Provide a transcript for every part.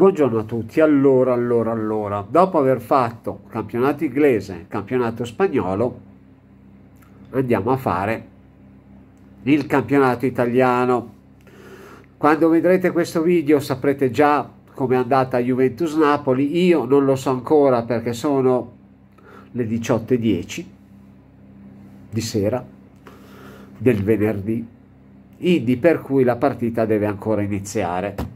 Buongiorno a tutti, allora, allora, allora, dopo aver fatto campionato inglese, campionato spagnolo, andiamo a fare il campionato italiano. Quando vedrete questo video saprete già come è andata Juventus-Napoli, io non lo so ancora perché sono le 18.10 di sera del venerdì, Idi per cui la partita deve ancora iniziare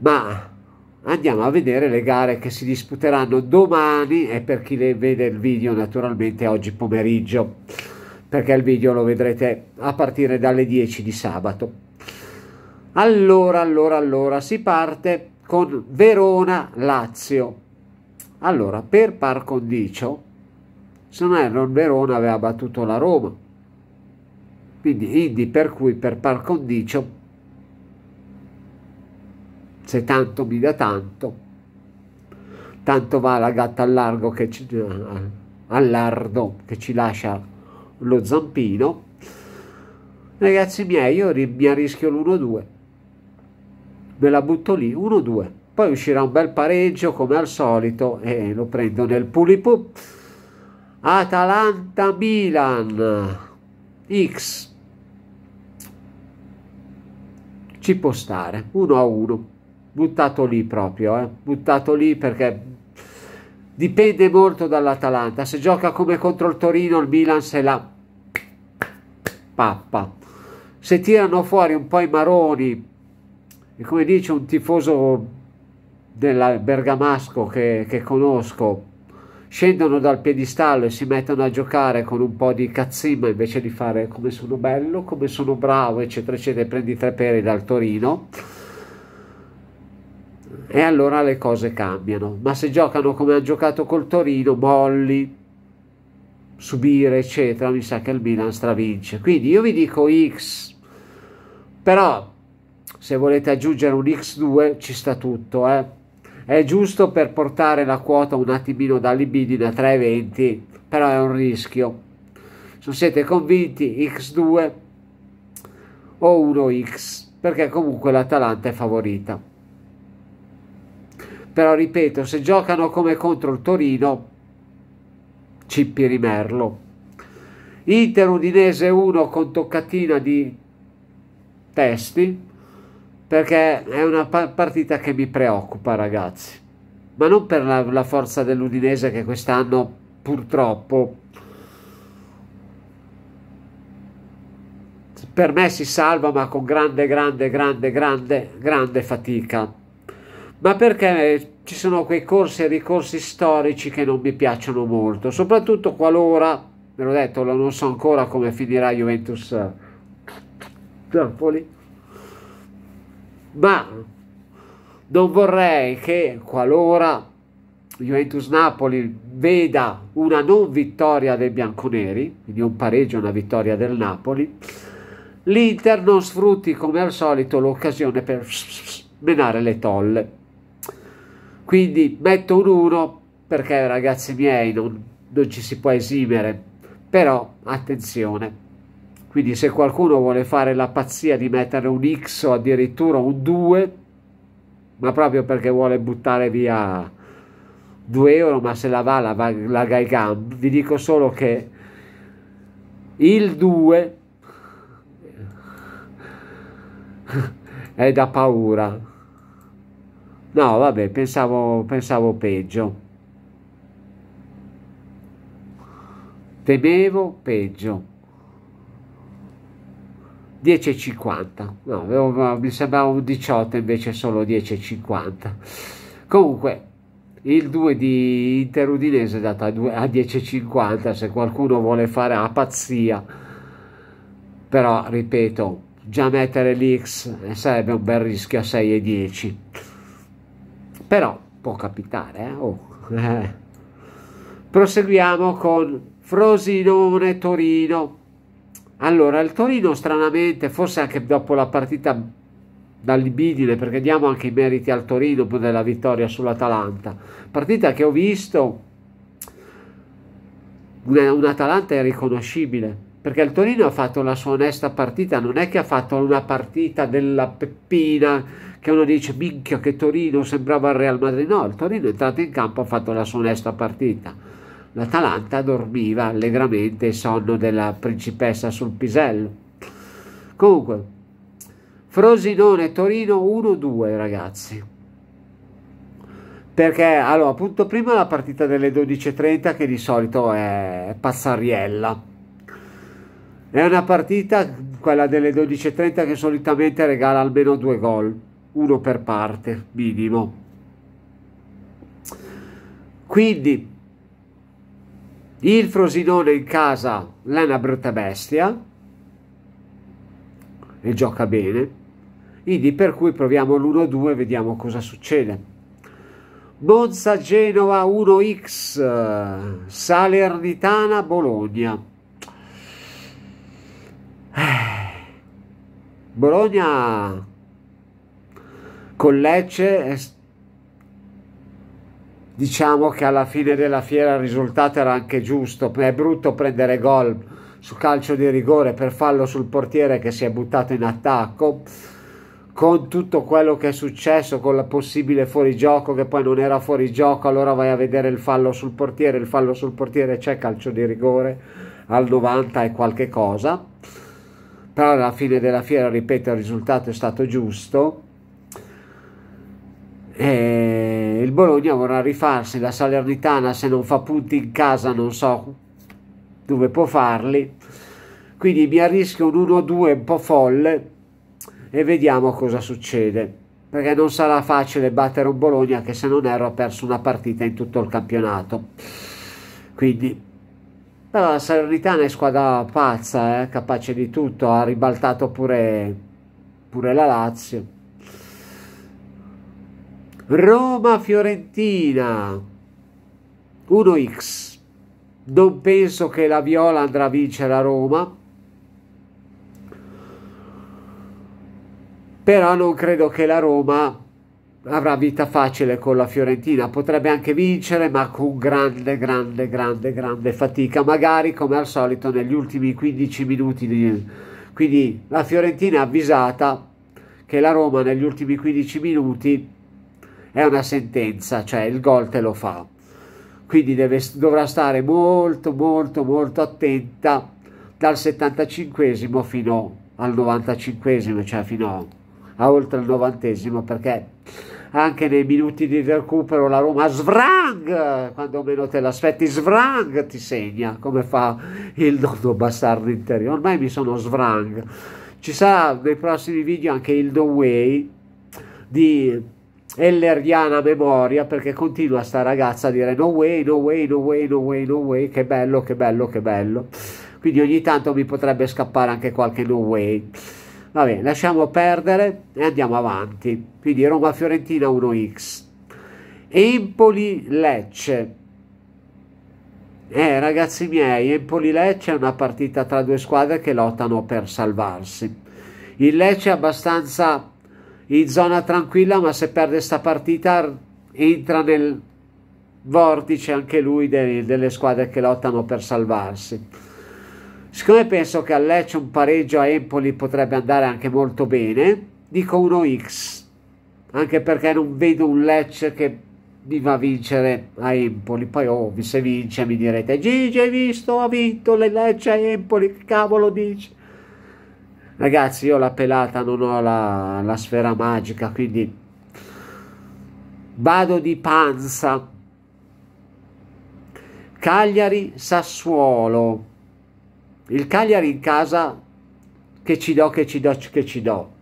ma andiamo a vedere le gare che si disputeranno domani e per chi le vede il video naturalmente oggi pomeriggio perché il video lo vedrete a partire dalle 10 di sabato allora allora allora si parte con Verona Lazio allora per par condicio se non erro Verona aveva battuto la Roma quindi indi per cui per par condicio se tanto mi dà tanto, tanto va la gatta al largo che ci, eh, all'ardo che ci lascia lo zampino. Ragazzi miei, io mi arrischio l'1-2, me la butto lì, 1-2, poi uscirà un bel pareggio come al solito e lo prendo nel pulipup. Atalanta-Milan X ci può stare 1 1 buttato lì proprio, eh? buttato lì perché dipende molto dall'Atalanta. Se gioca come contro il Torino, il Milan se la pappa. Se tirano fuori un po' i maroni, e come dice un tifoso del bergamasco che, che conosco, scendono dal piedistallo e si mettono a giocare con un po' di cazzima invece di fare come sono bello, come sono bravo, eccetera, eccetera, e prendi tre peri dal Torino e allora le cose cambiano. Ma se giocano come ha giocato col Torino, molli, subire, eccetera, mi sa che il Milan stravince. Quindi io vi dico X, però se volete aggiungere un X2 ci sta tutto, eh. È giusto per portare la quota un attimino da libidine a 3,20, però è un rischio. Se siete convinti, X2 o 1X, perché comunque l'Atalanta è favorita però ripeto se giocano come contro il Torino Cippi Rimerlo Inter Udinese 1 con toccatina di testi perché è una partita che mi preoccupa ragazzi ma non per la, la forza dell'Udinese che quest'anno purtroppo per me si salva ma con grande grande grande grande grande fatica ma perché ci sono quei corsi e ricorsi storici che non mi piacciono molto, soprattutto qualora, ve l'ho detto, non so ancora come finirà Juventus eh, Napoli, ma non vorrei che qualora Juventus Napoli veda una non vittoria dei bianconeri, quindi un pareggio una vittoria del Napoli, l'Inter non sfrutti come al solito l'occasione per menare le tolle. Quindi metto un 1 perché ragazzi miei non, non ci si può esimere, però attenzione. Quindi se qualcuno vuole fare la pazzia di mettere un X o addirittura un 2, ma proprio perché vuole buttare via 2 euro, ma se la va la, va, la Gaigam, vi dico solo che il 2 è da paura. No, vabbè, pensavo, pensavo peggio. Temevo peggio. 10,50 no, avevo, mi sembrava un 18 invece solo 10,50 comunque il 2 di Interudinese è andato a, 10,50 se qualcuno vuole fare la pazzia però ripeto già mettere l'X eh, sarebbe un bel rischio a 6,10 però può capitare, eh? Oh. Eh. Proseguiamo con Frosinone Torino. Allora, il Torino stranamente, forse anche dopo la partita dall'Ibidine, perché diamo anche i meriti al Torino della vittoria sull'Atalanta, partita che ho visto un, un è riconoscibile perché il Torino ha fatto la sua onesta partita, non è che ha fatto una partita della peppina che uno dice minchia che Torino sembrava il Real Madrid, no, il Torino è entrato in campo e ha fatto la sua onesta partita. L'Atalanta dormiva allegramente il sonno della principessa sul pisello. Comunque, Frosinone Torino 1-2 ragazzi. Perché allora, appunto prima la partita delle 12.30 che di solito è Passariella. È una partita, quella delle 12.30, che solitamente regala almeno due gol, uno per parte, minimo. Quindi il Frosinone in casa è una brutta bestia e gioca bene. Quindi per cui proviamo l'1-2 e vediamo cosa succede. Monza Genova 1X, Salernitana Bologna. Eh. Bologna con Lecce è diciamo che alla fine della fiera il risultato era anche giusto, è brutto prendere gol su calcio di rigore per fallo sul portiere che si è buttato in attacco con tutto quello che è successo, con la possibile fuorigioco che poi non era fuorigioco, allora vai a vedere il fallo sul portiere, il fallo sul portiere c'è calcio di rigore al 90 e qualche cosa, però alla fine della fiera, ripeto, il risultato è stato giusto. E il Bologna vorrà rifarsi, la Salernitana se non fa punti in casa non so dove può farli, quindi mi arrischio un 1-2 un po' folle e vediamo cosa succede, perché non sarà facile battere un Bologna che se non erro ha perso una partita in tutto il campionato. Quindi, però la Salernitana è squadra pazza, eh, capace di tutto, ha ribaltato pure, pure la Lazio. Roma-Fiorentina 1x. Non penso che la Viola andrà a vincere a Roma però non credo che la Roma avrà vita facile con la Fiorentina, potrebbe anche vincere ma con grande, grande, grande, grande fatica, magari come al solito negli ultimi 15 minuti. Di... Quindi la Fiorentina è avvisata che la Roma negli ultimi 15 minuti è una sentenza, cioè il gol te lo fa. Quindi deve, dovrà stare molto, molto, molto attenta dal 75 fino al 95, cioè fino a a oltre il novantesimo perché anche nei minuti di recupero la Roma svrang quando meno te l'aspetti svrang ti segna come fa il dono bastardo interiore ormai mi sono svrang ci sarà nei prossimi video anche il The Way di Elleriana memoria perché continua sta ragazza a dire no way, no way, no way, no way, no way, che bello, che bello, che bello. Quindi ogni tanto mi potrebbe scappare anche qualche no way. Va Vabbè, lasciamo perdere e andiamo avanti. Quindi Roma-Fiorentina 1x. Empoli-Lecce. Eh, ragazzi miei, Empoli-Lecce è una partita tra due squadre che lottano per salvarsi. Il Lecce è abbastanza in zona tranquilla, ma se perde questa partita entra nel vortice anche lui delle, delle squadre che lottano per salvarsi. Siccome penso che a Lecce un pareggio a Empoli potrebbe andare anche molto bene, dico 1x, anche perché non vedo un Lecce che mi va a vincere a Empoli. Poi, oh, se vince mi direte, Gigi hai visto, ha vinto le Lecce a Empoli, che cavolo dici? Ragazzi, io la pelata non ho la, la sfera magica, quindi vado di panza. Cagliari Sassuolo il Cagliari in casa che ci do, che ci do, che ci do.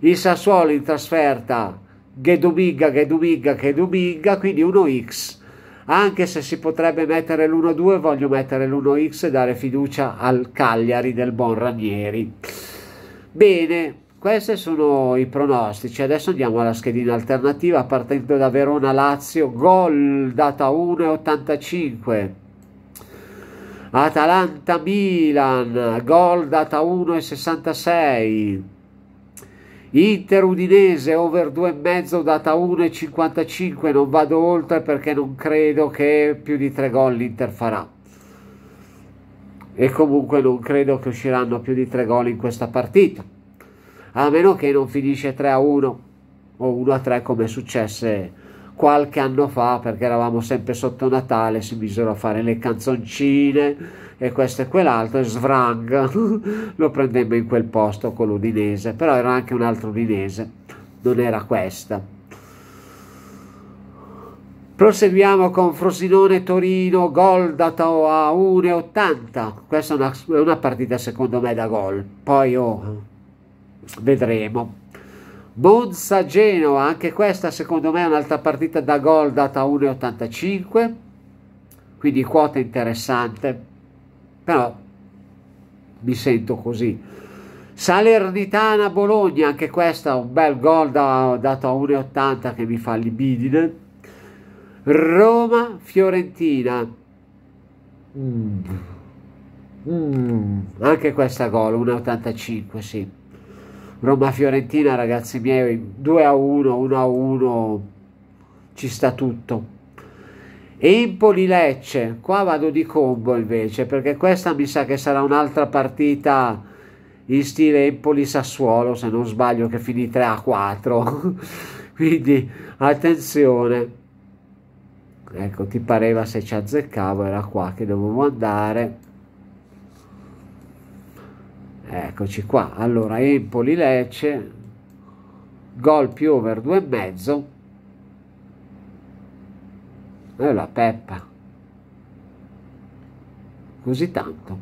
Il Sassuolo in trasferta che che dubiga, dubiga, che dubiga, quindi 1x. Anche se si potrebbe mettere l'1-2, voglio mettere l'1x e dare fiducia al Cagliari del buon Ranieri. Bene, questi sono i pronostici. Adesso andiamo alla schedina alternativa partendo da Verona-Lazio. Gol data 1,85 Atalanta-Milan, gol data 1,66. Inter-Udinese, over 2,5 data 1,55. Non vado oltre perché non credo che più di 3 gol l'Inter farà. E comunque non credo che usciranno più di 3 gol in questa partita. A meno che non finisce 3 a 1 o 1 a 3 come successe qualche anno fa, perché eravamo sempre sotto Natale, si misero a fare le canzoncine e questo e quell'altro, e Svrang lo prendemmo in quel posto con l'Udinese, però era anche un altro Udinese, non era questa. Proseguiamo con Frosinone-Torino, gol dato a 1,80. Questa è una, una, partita secondo me da gol, poi oh, vedremo. Monza Genova, anche questa secondo me è un'altra partita da gol data 1,85, quindi quota interessante, però mi sento così. Salernitana Bologna, anche questa un bel gol da, dato a 1,80 che mi fa libidine. Roma Fiorentina, mm. Mm. anche questa gol 1,85 sì. Roma-Fiorentina ragazzi miei 2 a 1, 1 a 1 ci sta tutto Empoli-Lecce qua vado di combo invece perché questa mi sa che sarà un'altra partita in stile Empoli-Sassuolo se non sbaglio che finì 3 a 4 quindi attenzione ecco ti pareva se ci azzeccavo era qua che dovevo andare Eccoci qua, allora Empoli-Lecce, gol più over 2,5 e la peppa. Così tanto.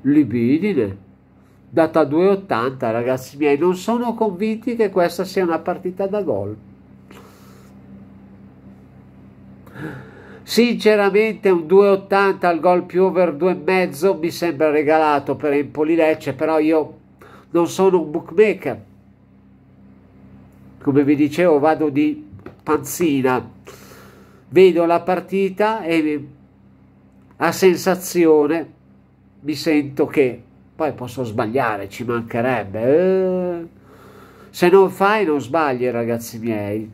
Libidine. Data 2,80 ragazzi miei, non sono convinti che questa sia una partita da gol. Sinceramente un 2,80 al gol più over 2,5 mi sembra regalato per Empoli Lecce, però io non sono un bookmaker. Come vi dicevo, vado di panzina. Vedo la partita e a sensazione mi sento che poi posso sbagliare, ci mancherebbe. Eh. Se non fai non sbagli, ragazzi miei.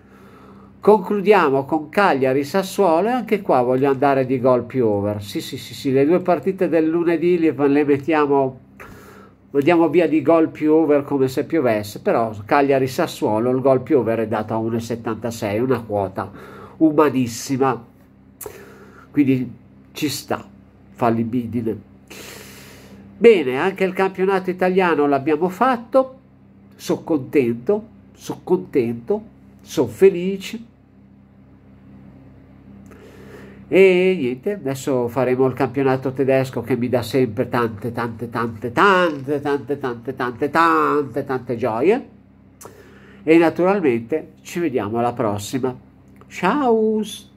Concludiamo con Cagliari Sassuolo e anche qua voglio andare di gol più over. Sì, sì, sì, sì, le due partite del lunedì le mettiamo diamo via di gol più over come se piovesse, però Cagliari Sassuolo il gol più over è dato a 1,76, una quota umanissima. Quindi ci sta, fallibidine. Bene, anche il campionato italiano l'abbiamo fatto, sono contento, sono contento, sono felice e niente adesso faremo il campionato tedesco che mi dà sempre tante tante tante tante tante tante tante tante tante gioie e naturalmente ci vediamo alla prossima ciao